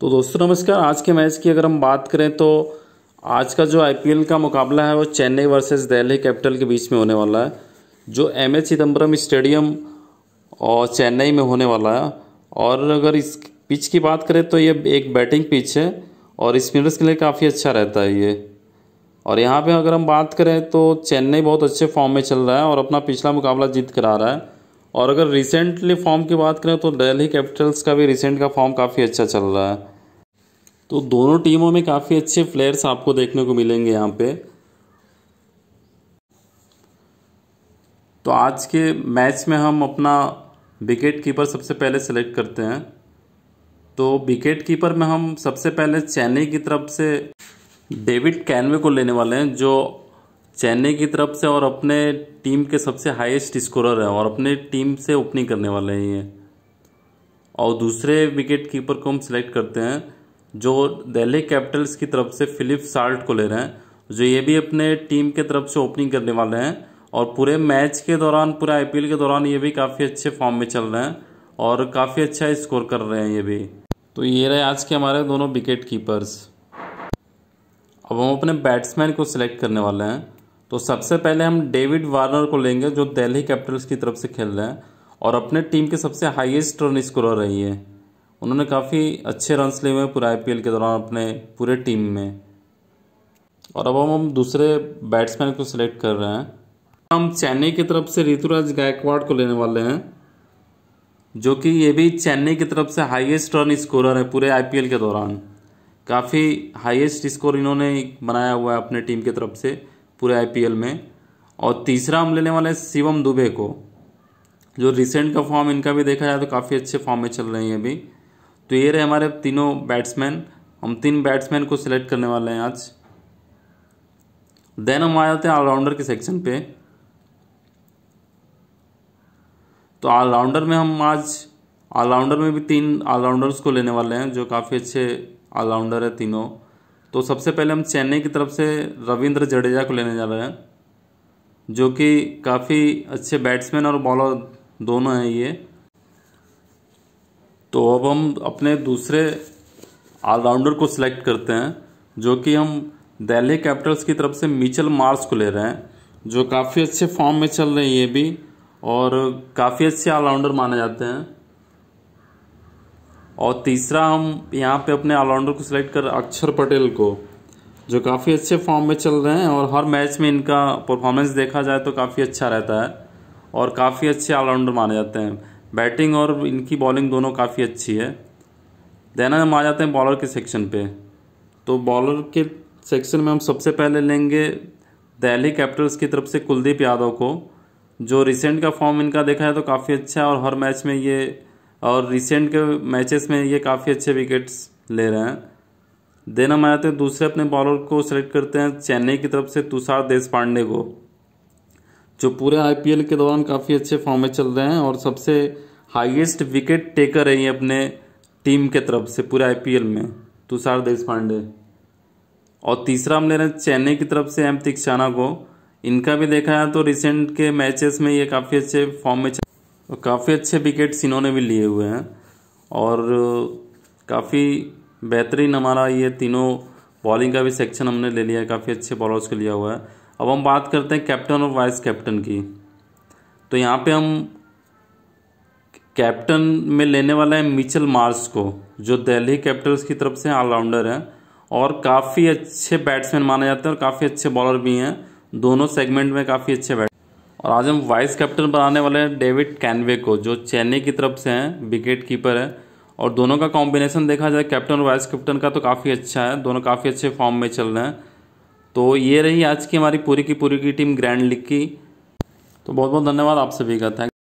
तो दोस्तों नमस्कार आज के मैच की अगर हम बात करें तो आज का जो आई का मुकाबला है वो चेन्नई वर्सेस दिल्ली कैपिटल के बीच में होने वाला है जो एम एच चिदम्बरम स्टेडियम और चेन्नई में होने वाला है और अगर इस पिच की बात करें तो ये एक बैटिंग पिच है और स्पिनर्स के लिए काफ़ी अच्छा रहता है ये और यहाँ पे अगर हम बात करें तो चेन्नई बहुत अच्छे फॉर्म में चल रहा है और अपना पिछला मुकाबला जीत कर आ रहा है और अगर रिसेंटली फॉर्म की बात करें तो दिल्ली कैपिटल्स का भी रिसेंट का फॉर्म काफ़ी अच्छा चल रहा है तो दोनों टीमों में काफ़ी अच्छे प्लेयर्स आपको देखने को मिलेंगे यहाँ पे तो आज के मैच में हम अपना विकेट कीपर सबसे पहले सेलेक्ट करते हैं तो विकेट कीपर में हम सबसे पहले चेन्नई की तरफ से डेविड कैनवे को लेने वाले हैं जो चेन्नई की तरफ से और अपने टीम के सबसे हाईएस्ट स्कोरर हैं और अपने टीम से ओपनिंग करने वाले हैं ये और दूसरे विकेट कीपर को हम सिलेक्ट करते हैं जो दिल्ली कैपिटल्स की तरफ से फिलिप साल्ट को ले रहे हैं जो ये भी अपने टीम के तरफ से ओपनिंग करने वाले हैं और पूरे मैच के दौरान पूरे आईपीएल के दौरान ये भी काफ़ी अच्छे फॉर्म में चल रहे हैं और काफ़ी अच्छा स्कोर कर रहे हैं ये भी तो ये रहे आज के हमारे दोनों विकेट कीपर्स अब हम अपने बैट्समैन को सिलेक्ट करने वाले हैं तो सबसे पहले हम डेविड वार्नर को लेंगे जो दिल्ली कैपिटल्स की तरफ से खेल रहे हैं और अपने टीम के सबसे हाईएस्ट रन स्कोरर रही है उन्होंने काफ़ी अच्छे रन लिए हुए हैं पूरे आई के दौरान अपने पूरे टीम में और अब हम हम दूसरे बैट्समैन को सिलेक्ट कर रहे हैं हम चेन्नई की तरफ से ऋतुराज गायकवाड़ को लेने वाले हैं जो कि ये भी चेन्नई की तरफ से हाईएस्ट रन स्कोरर है पूरे आईपीएल के दौरान काफ़ी हाईएस्ट स्कोर इन्होंने बनाया हुआ है अपने टीम की तरफ से पूरे आईपीएल में और तीसरा हम लेने वाले हैं शिवम दुबे को जो रिसेंट का फॉर्म इनका भी देखा जाए तो काफ़ी अच्छे फॉर्म में चल रहे हैं अभी तो ये रहे हमारे तीनों बैट्समैन हम तीन बैट्समैन को सिलेक्ट करने वाले हैं आज देन हम आ जाते हैं ऑलराउंडर के सेक्शन पे तो ऑलराउंडर में हम आज ऑलराउंडर में भी तीन ऑलराउंडर्स को लेने वाले हैं जो काफ़ी अच्छे ऑलराउंडर है तीनों तो सबसे पहले हम चेन्नई की तरफ से रविंद्र जडेजा को लेने जा रहे हैं जो कि काफ़ी अच्छे बैट्समैन और बॉलर दोनों हैं ये तो अब हम अपने दूसरे ऑलराउंडर को सिलेक्ट करते हैं जो कि हम दिल्ली कैपिटल्स की तरफ से मिचल मार्स को ले रहे हैं जो काफ़ी अच्छे फॉर्म में चल रहे हैं ये भी और काफ़ी अच्छे ऑलराउंडर माने जाते हैं और तीसरा हम यहाँ पे अपने ऑलराउंडर को सिलेक्ट कर अक्षर पटेल को जो काफ़ी अच्छे फॉर्म में चल रहे हैं और हर मैच में इनका परफॉर्मेंस देखा जाए तो काफ़ी अच्छा रहता है और काफ़ी अच्छे ऑलराउंडर माने जाते हैं बैटिंग और इनकी बॉलिंग दोनों काफ़ी अच्छी है देना हम आ जाते हैं बॉलर के सेक्शन पे तो बॉलर के सेक्शन में हम सबसे पहले लेंगे दिल्ली कैपिटल्स की तरफ से कुलदीप यादव को जो रिसेंट का फॉर्म इनका देखा है तो काफ़ी अच्छा है और हर मैच में ये और रिसेंट के मैचेस में ये काफ़ी अच्छे विकेट्स ले रहे हैं देन हम आते हैं दूसरे अपने बॉलर को सेलेक्ट करते हैं चेन्नई की तरफ से तुषार देश पांडे को जो पूरे आईपीएल के दौरान काफ़ी अच्छे फॉर्म में चल रहे हैं और सबसे हाईएस्ट विकेट टेकर है ये अपने टीम के तरफ से पूरे आई में तुषार देश पांडे और तीसरा हम ले रहे हैं चेन्नई की तरफ से एम तिक्साना को इनका भी देखा है तो रिसेंट के मैचेस में ये काफ़ी अच्छे फॉर्म में चल काफ़ी अच्छे विकेट्स इन्होंने भी लिए हुए हैं और काफ़ी बेहतरीन हमारा ये तीनों बॉलिंग का भी सेक्शन हमने ले लिया है काफ़ी अच्छे बॉलर्स को लिया हुआ है अब हम बात करते हैं कैप्टन और वाइस कैप्टन की तो यहाँ पे हम कैप्टन में लेने वाला है मिचल मार्स को जो दिल्ली कैपिटल्स की तरफ से ऑलराउंडर हैं और काफ़ी अच्छे बैट्समैन माने जाते हैं और काफ़ी अच्छे बॉलर भी हैं दोनों सेगमेंट में काफ़ी अच्छे बैट और आज हम वाइस कैप्टन बनाने वाले हैं डेविड कैनवे को जो चेन्नई की तरफ से हैं विकेट कीपर है और दोनों का कॉम्बिनेशन देखा जाए कैप्टन और वाइस कैप्टन का तो काफ़ी अच्छा है दोनों काफ़ी अच्छे फॉर्म में चल रहे हैं तो ये रही आज की हमारी पूरी की पूरी की टीम ग्रैंड लीग की तो बहुत बहुत धन्यवाद आप सभी का थैंक